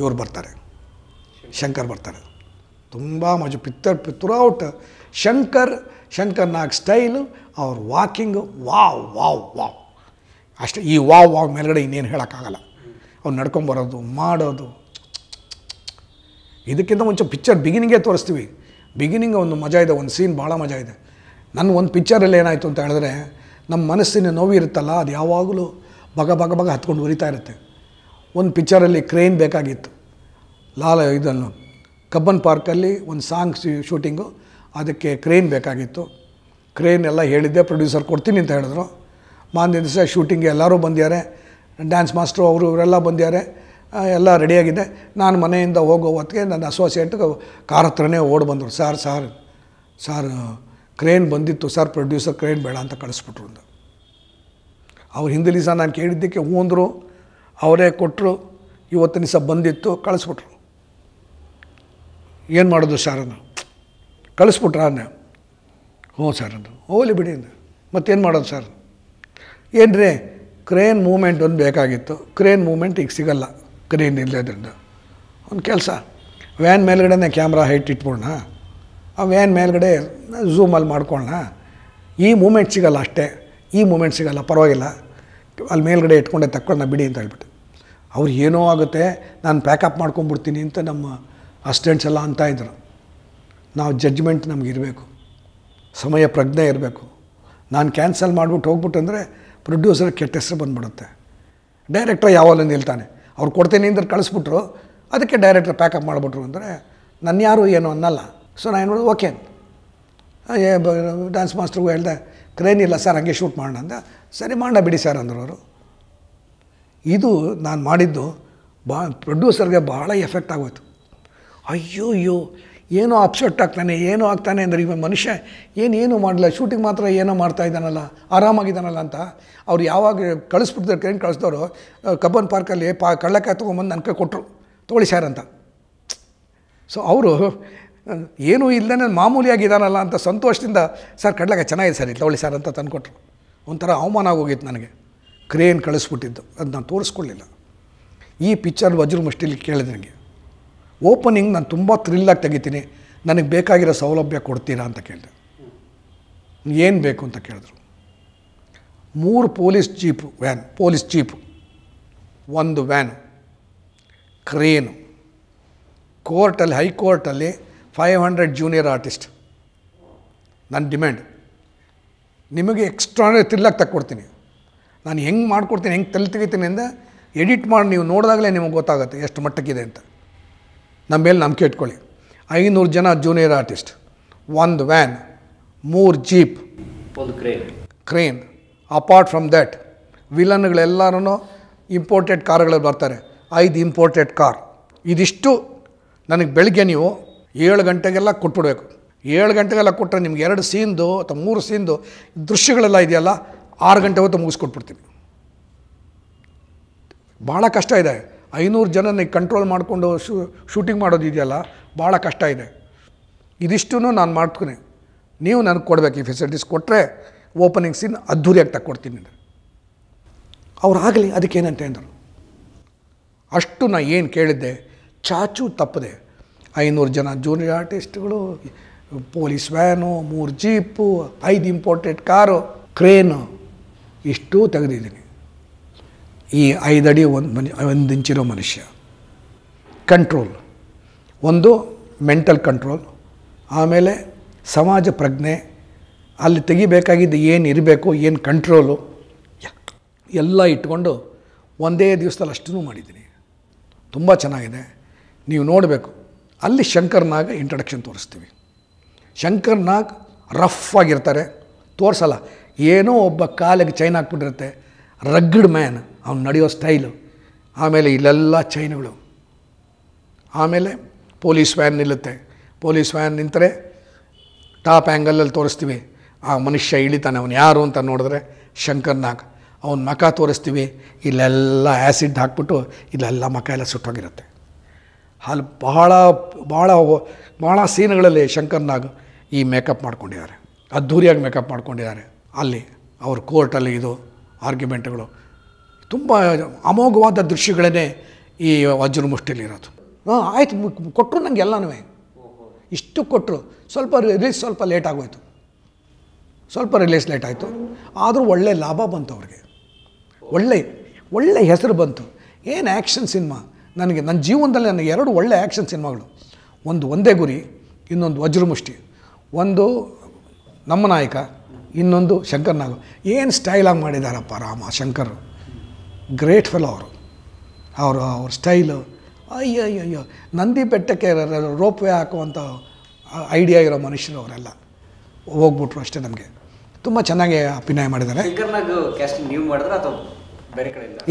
ಇವ್ರು ಬರ್ತಾರೆ ಶಂಕರ್ ಬರ್ತಾರೆ ತುಂಬ ಮಜು ಪಿತ್ತರ್ ಥ್ರೂಔಟ್ ಶಂಕರ್ ಶಂಕರ್ ನಾಗ್ ಸ್ಟೈಲು ಅವ್ರ ವಾಕಿಂಗು ವಾವ್ ವಾವ್ ವಾವ್ ಅಷ್ಟೇ ಈ ವಾವ್ ವಾವ್ ಮೇಲ್ಗಡೆ ಇನ್ನೇನು ಹೇಳೋಕ್ಕಾಗಲ್ಲ ಅವ್ರು ನಡ್ಕೊಂಬರೋದು ಮಾಡೋದು ಇದಕ್ಕಿಂತ ಮುಂಚೆ ಪಿಕ್ಚರ್ ಬಿಗಿನಿಂಗೇ ತೋರಿಸ್ತೀವಿ ಬಿಗಿನಿಂಗ್ ಒಂದು ಮಜಾ ಇದೆ ಒಂದು ಸೀನ್ ಭಾಳ ಮಜಾ ಇದೆ ನನ್ನ ಒಂದು ಪಿಕ್ಚರಲ್ಲಿ ಏನಾಯಿತು ಅಂತ ಹೇಳಿದ್ರೆ ನಮ್ಮ ಮನಸ್ಸಿನ ನೋವು ಇರುತ್ತಲ್ಲ ಅದು ಯಾವಾಗಲೂ ಬಗ ಬಗ ಬಗ ಹತ್ಕೊಂಡು ಉರಿತಾ ಇರುತ್ತೆ ಒಂದು ಪಿಕ್ಚರಲ್ಲಿ ಕ್ರೇನ್ ಬೇಕಾಗಿತ್ತು ಲಾಲ ಇದನ್ನು ಕಬ್ಬನ್ ಪಾರ್ಕಲ್ಲಿ ಒಂದು ಸಾಂಗ್ ಶೂಟಿಂಗು ಅದಕ್ಕೆ ಕ್ರೇನ್ ಬೇಕಾಗಿತ್ತು ಕ್ರೇನ್ ಎಲ್ಲ ಹೇಳಿದ್ದೆ ಪ್ರೊಡ್ಯೂಸರ್ ಕೊಡ್ತೀನಿ ಅಂತ ಹೇಳಿದ್ರು ಮಾಂದಿನ ದಿವಸ ಶೂಟಿಂಗ್ ಎಲ್ಲರೂ ಬಂದಿದ್ದಾರೆ ಡ್ಯಾನ್ಸ್ ಮಾಸ್ಟ್ರು ಅವರು ಇವರೆಲ್ಲ ಬಂದಿದ್ದಾರೆ ಎಲ್ಲ ರೆಡಿಯಾಗಿದೆ ನಾನು ಮನೆಯಿಂದ ಹೋಗೋ ಹೊತ್ತಿಗೆ ನನ್ನ ಅಸೋಸಿಯೇಟ್ ಕಾರ್ ಹತ್ರನೇ ಓಡಿ ಬಂದರು ಸರ್ ಸರ್ ಸರ್ ಕ್ರೇನ್ ಬಂದಿತ್ತು ಸರ್ ಪ್ರೊಡ್ಯೂಸರ್ ಕ್ರೇನ್ ಬೇಡ ಅಂತ ಕಳಿಸ್ಬಿಟ್ರು ಅಂತ ಅವ್ರು ಹಿಂದಿನ ದಿವಸ ನಾನು ಕೇಳಿದ್ದಕ್ಕೆ ಹೂಂದರು ಅಂದರು ಅವರೇ ಕೊಟ್ಟರು ಇವತ್ತಿನ ದಿವಸ ಬಂದಿತ್ತು ಕಳಿಸ್ಬಿಟ್ರು ಏನು ಮಾಡೋದು ಸರ್ ಅನ್ನು ಕಳಿಸ್ಬಿಟ್ರ ಅನ್ನ ಹ್ಞೂ ಸರ್ ಅಂದರು ಹೋಗಲಿ ಬಿಡಿ ಅಂದ್ರೆ ಮತ್ತೇನು ಮಾಡೋದು ಸರ್ ಏನು ರೀ ಕ್ರೇನ್ ಮೂಮೆಂಟ್ ಒಂದು ಬೇಕಾಗಿತ್ತು ಕ್ರೇನ್ ಮೂಮೆಂಟ್ ಈಗ ಸಿಗಲ್ಲ ಕ್ರೇನ್ ಇಲ್ಲದ್ರಿಂದ ಒಂದು ಕೆಲಸ ವ್ಯಾನ್ ಮೇಲ್ಗಡೆ ಕ್ಯಾಮ್ರಾ ಹೈಟ್ ಇಟ್ಬಿಡೋಣ ಆ ವ್ಯಾನ್ ಮೇಲ್ಗಡೆ ಝೂಮಲ್ಲಿ ಮಾಡ್ಕೊಳ್ಳೋಣ ಈ ಮೂಮೆಂಟ್ ಸಿಗಲ್ಲ ಅಷ್ಟೇ ಈ ಮೂಮೆಂಟ್ ಸಿಗಲ್ಲ ಪರವಾಗಿಲ್ಲ ಅಲ್ಲಿ ಮೇಲ್ಗಡೆ ಇಟ್ಕೊಂಡೆ ತಕ್ಕೊಳ್ಳೋಣ ಬಿಡಿ ಅಂತ ಹೇಳ್ಬಿಟ್ಟು ಅವ್ರು ಏನೋ ಆಗುತ್ತೆ ನಾನು ಪ್ಯಾಕಪ್ ಮಾಡ್ಕೊಂಬಿಡ್ತೀನಿ ಅಂತ ನಮ್ಮ ಅಸ್ಟೆಂಟ್ಸ್ ಎಲ್ಲ ಅಂತ ಇದ್ದರು ನಾವು ಜಡ್ಜ್ಮೆಂಟ್ ಇರಬೇಕು ಸಮಯ ಪ್ರಜ್ಞೆ ಇರಬೇಕು ನಾನು ಕ್ಯಾನ್ಸಲ್ ಮಾಡಿಬಿಟ್ಟು ಹೋಗ್ಬಿಟ್ಟಂದರೆ ಪ್ರೊಡ್ಯೂಸರ್ ಕೆಟ್ಟ ಹೆಸರು ಬಂದ್ಬಿಡುತ್ತೆ ಡೈರೆಕ್ಟ್ರ್ ಯಾವಾಗಲೂ ನಿಲ್ತಾನೆ ಅವ್ರು ಕೊಡ್ತೇನೆ ಅಂದ್ರೆ ಕಳಿಸ್ಬಿಟ್ರು ಅದಕ್ಕೆ ಡೈರೆಕ್ಟ್ರ್ ಪ್ಯಾಕಪ್ ಮಾಡಿಬಿಟ್ರು ಅಂದರೆ ನನ್ನ ಯಾರು ಏನು ಅನ್ನಲ್ಲ ಸೊ ನಾನು ಏನು ಮಾಡೋದು ಓಕೆ ಡ್ಯಾನ್ಸ್ ಮಾಸ್ಟ್ರಿಗೂ ಹೇಳಿದೆ ಇಲ್ಲ ಸರ್ ಹಂಗೆ ಶೂಟ್ ಮಾಡೋಣ ಅಂದ ಸರಿ ಮಾಡೋಣ ಬಿಡಿ ಸರ್ ಅಂದರು ಅವರು ಇದು ನಾನು ಮಾಡಿದ್ದು ಬಾ ಪ್ರೊಡ್ಯೂಸರ್ಗೆ ಭಾಳ ಎಫೆಕ್ಟ್ ಆಗೋಯ್ತು ಅಯ್ಯೋ ಅಯ್ಯೋ ಏನೋ ಅಪ್ಸೆಟ್ ಆಗ್ತಾನೆ ಏನೋ ಆಗ್ತಾನೆ ಅಂದರೆ ಇವ ಮನುಷ್ಯ ಏನೇನು ಮಾಡಲ್ಲ ಶೂಟಿಂಗ್ ಮಾತ್ರ ಏನೋ ಮಾಡ್ತಾ ಇದ್ದಾನಲ್ಲ ಆರಾಮಾಗಿದ್ದಾನಲ್ಲ ಅಂತ ಅವ್ರು ಯಾವಾಗ ಕಳಿಸ್ಬಿಡ್ತಾರೆ ಕ್ರೇನ್ ಕಳಿಸ್ದವರು ಕಬ್ಬನ್ ಪಾರ್ಕಲ್ಲಿ ಪಾ ಕಳ್ಳಕ ತೊಗೊಂಬಂದು ನನ್ನ ಕೊಟ್ಟರು ತಗೊಳ್ಳಿ ಸರ್ ಅಂತ ಸೊ ಅವರು ಏನೂ ಇಲ್ಲದೇ ಮಾಮೂಲಿಯಾಗಿದ್ದಾನಲ್ಲ ಅಂತ ಸಂತೋಷದಿಂದ ಸರ್ ಕಡಲೆಕಾಯಿ ಚೆನ್ನಾಗಿದೆ ಸರ್ ಇಲ್ಲಿ ತಗೊಳ್ಳಿ ಸರ್ ಅಂತ ತಂದು ಕೊಟ್ಟರು ಒಂಥರ ಅವಮಾನ ಆಗೋಗಿತ್ತು ನನಗೆ ಕ್ರೇನ್ ಕಳಿಸ್ಬಿಟ್ಟಿದ್ದು ಅದು ನಾನು ತೋರಿಸ್ಕೊಳ್ಳಿಲ್ಲ ಈ ಪಿಕ್ಚರ್ ವಜ್ರಮಷ್ಟಿಲಿ ಕೇಳಿದೆ ನನಗೆ ಓಪನಿಂಗ್ ನಾನು ತುಂಬ ಥ್ರಿಲ್ಲಾಗಿ ತೆಗಿತೀನಿ ನನಗೆ ಬೇಕಾಗಿರೋ ಸೌಲಭ್ಯ ಕೊಡ್ತೀರಾ ಅಂತ ಕೇಳಿದೆ ಏನು ಬೇಕು ಅಂತ ಕೇಳಿದ್ರು ಮೂರು police jeep van police jeep ಒಂದು ವ್ಯಾನ್ ಕ್ರೇನು ಕೋರ್ಟಲ್ಲಿ ಹೈಕೋರ್ಟಲ್ಲಿ ಫೈವ್ ಹಂಡ್ರೆಡ್ ಜೂನಿಯರ್ ಆರ್ಟಿಸ್ಟ್ ನನ್ನ ಡಿಮ್ಯಾಂಡ್ ನಿಮಗೆ ಎಕ್ಸ್ಟ್ರಾನೇ ತಿರ್ಲಾಗಿ ತಕ್ಕೊಡ್ತೀನಿ ನಾನು ಹೆಂಗೆ ಮಾಡ್ಕೊಡ್ತೀನಿ ಹೆಂಗೆ ತಲೆ ತೆಗಿತೀನಿ ಅಂದರೆ ಎಡಿಟ್ ಮಾಡಿ ನೀವು ನೋಡಿದಾಗಲೇ ನಿಮಗೆ ಗೊತ್ತಾಗುತ್ತೆ ಎಷ್ಟು ಮಟ್ಟಕ್ಕಿದೆ ಅಂತ ನಮ್ಮ ಮೇಲೆ ನಂಬಿಕೆ ಇಟ್ಕೊಳ್ಳಿ ಐನೂರು ಜನ ಜೂನಿಯರ್ ಆರ್ಟಿಸ್ಟ್ ಒಂದು ವ್ಯಾನ್ ಮೂರು ಜೀಪ್ ಒಂದು crane crane apart from that ವಿಲನ್ಗಳೆಲ್ಲರೂ ಇಂಪೋರ್ಟೆಡ್ ಕಾರ್ಗಳಲ್ಲಿ ಬರ್ತಾರೆ ಐದು ಇಂಪೋರ್ಟೆಡ್ ಕಾರ್ ಇದಿಷ್ಟು ನನಗೆ ಬೆಳಗ್ಗೆ ನೀವು ಏಳು ಗಂಟೆಗೆಲ್ಲ ಕೊಟ್ಬಿಡ್ಬೇಕು ಏಳು ಗಂಟೆಗೆಲ್ಲ ಕೊಟ್ಟರೆ ನಿಮ್ಗೆ ಎರಡು ಸೀನ್ದು ಅಥವಾ ಮೂರು ಸೀನ್ದು ದೃಶ್ಯಗಳೆಲ್ಲ ಇದೆಯಲ್ಲ ಆರು ಗಂಟೆ ಹೊತ್ತು ಮುಗಿಸ್ಕೊಟ್ಬಿಡ್ತೀನಿ ಭಾಳ ಕಷ್ಟ ಇದೆ ಐನೂರು ಜನನ ಕಂಟ್ರೋಲ್ ಮಾಡಿಕೊಂಡು ಶೂ ಶೂಟಿಂಗ್ ಮಾಡೋದಿದೆಯಲ್ಲ ಭಾಳ ಕಷ್ಟ ಇದೆ ಇದಿಷ್ಟು ನಾನು ಮಾಡ್ತೀನಿ ನೀವು ನನಗೆ ಕೊಡಬೇಕು ಈ ಫೆಸಿಲಿಟೀಸ್ ಕೊಟ್ಟರೆ ಓಪನಿಂಗ್ ಸೀನ್ ಅದ್ಧೂರಿಯಾಗಿ ತಕ್ಕೊಡ್ತೀನಿ ಅವ್ರು ಆಗಲಿ ಅದಕ್ಕೇನಂತ ಅಂದರು ಅಷ್ಟು ನಾನು ಏನು ಕೇಳಿದ್ದೆ ಚಾಚು ತಪ್ಪದೆ ಐನೂರು ಜನ ಜೂನಿಯರ್ ಆರ್ಟಿಸ್ಟ್ಗಳು ಪೊಲೀಸ್ ವ್ಯಾನು ಮೂರು ಜೀಪು ಐದು ಇಂಪೋರ್ಟೆಡ್ ಕಾರು ಕ್ರೇನು ಇಷ್ಟು ತೆಗೆದಿದ್ದೀನಿ ಈ ಐದಡಿ ಒಂದು ಮನಿ ಒಂದು ಇಂಚಿರೋ ಮನುಷ್ಯ ಕಂಟ್ರೋಲ್ ಒಂದು ಮೆಂಟಲ್ ಕಂಟ್ರೋಲ್ ಆಮೇಲೆ ಸಮಾಜ ಪ್ರಜ್ಞೆ ಅಲ್ಲಿ ತೆಗಿಬೇಕಾಗಿದ್ದು ಏನು ಇರಬೇಕು ಏನು ಕಂಟ್ರೋಲು ಎಲ್ಲ ಇಟ್ಕೊಂಡು ಒಂದೇ ದಿವಸದಲ್ಲಿ ಅಷ್ಟೂ ಮಾಡಿದ್ದೀನಿ ತುಂಬ ಚೆನ್ನಾಗಿದೆ ನೀವು ನೋಡಬೇಕು ಅಲ್ಲಿ ಶಂಕರ್ ಇಂಟ್ರಡಕ್ಷನ್ ತೋರಿಸ್ತೀವಿ ಶಂಕರ್ ರಫ್ ಆಗಿರ್ತಾರೆ ತೋರಿಸಲ್ಲ ಏನೋ ಒಬ್ಬ ಕಾಲಿಗೆ ಚೈನ್ ಹಾಕ್ಬಿಟ್ಟಿರುತ್ತೆ ರಗ್ಡ್ ಮ್ಯಾನ್ ಅವ್ನು ನಡೆಯೋ ಸ್ಟೈಲು ಆಮೇಲೆ ಇಲ್ಲೆಲ್ಲ ಚೈನ್ಗಳು ಆಮೇಲೆ ಪೊಲೀಸ್ ವ್ಯಾನ್ ನಿಲ್ಲುತ್ತೆ ಪೊಲೀಸ್ ವ್ಯಾನ್ ನಿಂತರೆ ಟಾಪ್ ಆ್ಯಂಗಲಲ್ಲಿ ತೋರಿಸ್ತೀವಿ ಆ ಮನುಷ್ಯ ಇಳಿತಾನೆ ಅವನು ಯಾರು ಅಂತ ನೋಡಿದ್ರೆ ಶಂಕರ್ ನಾಗ್ ಅವನ ಮಖ ತೋರಿಸ್ತೀವಿ ಇಲ್ಲೆಲ್ಲ ಆ್ಯಸಿಡ್ ಹಾಕ್ಬಿಟ್ಟು ಇಲ್ಲೆಲ್ಲ ಮಖ ಎಲ್ಲ ಸುಟ್ಟೋಗಿರುತ್ತೆ ಅಲ್ಲಿ ಬಹಳ ಭಾಳ ಭಾಳ ಸೀನ್ಗಳಲ್ಲಿ ಶಂಕರ್ ಈ ಮೇಕಪ್ ಮಾಡ್ಕೊಂಡಿದ್ದಾರೆ ಅದ್ಧೂರಿಯಾಗಿ ಮೇಕಪ್ ಮಾಡ್ಕೊಂಡಿದ್ದಾರೆ ಅಲ್ಲಿ ಅವ್ರ ಕೋರ್ಟಲ್ಲಿ ಇದು ಆರ್ಗ್ಯುಮೆಂಟ್ಗಳು ತುಂಬ ಅಮೋಘವಾದ ದೃಶ್ಯಗಳೇ ಈ ಮುಷ್ಟಿಯಲ್ಲಿರೋದು ಹಾಂ ಆಯಿತು ಕೊಟ್ಟರು ನನಗೆ ಎಲ್ಲನೂ ಇಷ್ಟು ಕೊಟ್ಟರು ಸ್ವಲ್ಪ ರಿಲೀಸ್ ಸ್ವಲ್ಪ ಲೇಟ್ ಆಗೋಯ್ತು ಸ್ವಲ್ಪ ರಿಲೀಸ್ ಲೇಟ್ ಆಯಿತು ಆದರೂ ಒಳ್ಳೆ ಲಾಭ ಬಂತು ಅವ್ರಿಗೆ ಒಳ್ಳೆ ಒಳ್ಳೆ ಹೆಸರು ಬಂತು ಏನು ಆ್ಯಕ್ಷನ್ ಸಿನಿಮಾ ನನಗೆ ನನ್ನ ಜೀವನದಲ್ಲಿ ನನಗೆ ಎರಡು ಒಳ್ಳೆ ಆ್ಯಕ್ಷನ್ ಸಿನಿಮಾಗಳು ಒಂದು ಒಂದೇ ಗುರಿ ಇನ್ನೊಂದು ವಜ್ರಮುಷ್ಟಿ ಒಂದು ನಮ್ಮ ನಾಯಕ ಇನ್ನೊಂದು ಶಂಕರ್ ನಾಗ ಏನು ಸ್ಟೈಲಾಗಿ ಮಾಡಿದಾರಪ್ಪ ರಾಮ ಶಂಕರ್ ಗ್ರೇಟ್ ಫೆಲೋ ಅವರು ಅವರು ಅವ್ರ ಸ್ಟೈಲು ಅಯ್ಯೋ ಅಯ್ಯೋ ನಂದಿ ಬೆಟ್ಟಕ್ಕೆ ರೋಪ್ ವೇ ಹಾಕುವಂಥ ಐಡಿಯಾ ಇರೋ ಮನುಷ್ಯರು ಅವರೆಲ್ಲ ಹೋಗ್ಬಿಟ್ರು ಅಷ್ಟೇ ನಮಗೆ ತುಂಬ ಚೆನ್ನಾಗಿ ಅಭಿನಯ ಮಾಡಿದ್ದಾರೆ